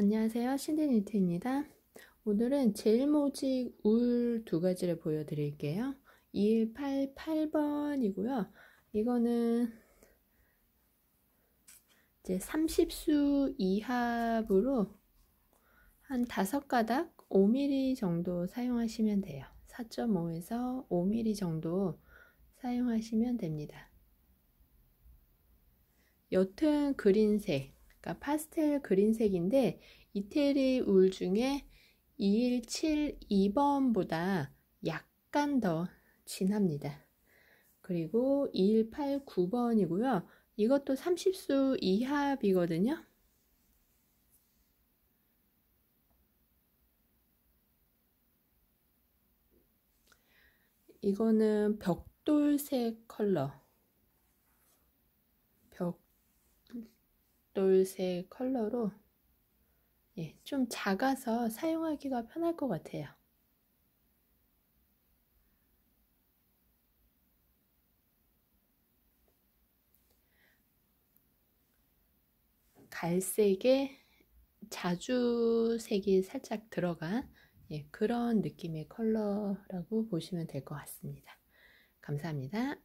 안녕하세요. 신디니트입니다. 오늘은 제일모직 울 두 가지를 보여드릴게요. 2188번이고요. 이거는 이제 30수 이하으로한 5가닥 5mm 정도 사용하시면 돼요. 4.5에서 5mm 정도 사용하시면 됩니다. 옅은 그린색 그러니까 파스텔 그린색인데 이태리 울 중에 2172번보다 약간 더 진합니다. 그리고 2189번이고요. 이것도 30수 이하비거든요. 이거는 벽돌색 컬러. 벽 돌색 컬러로 예, 좀 작아서 사용하기가 편할 것 같아요. 갈색에 자주색이 살짝 들어간 예, 그런 느낌의 컬러라고 보시면 될 것 같습니다. 감사합니다.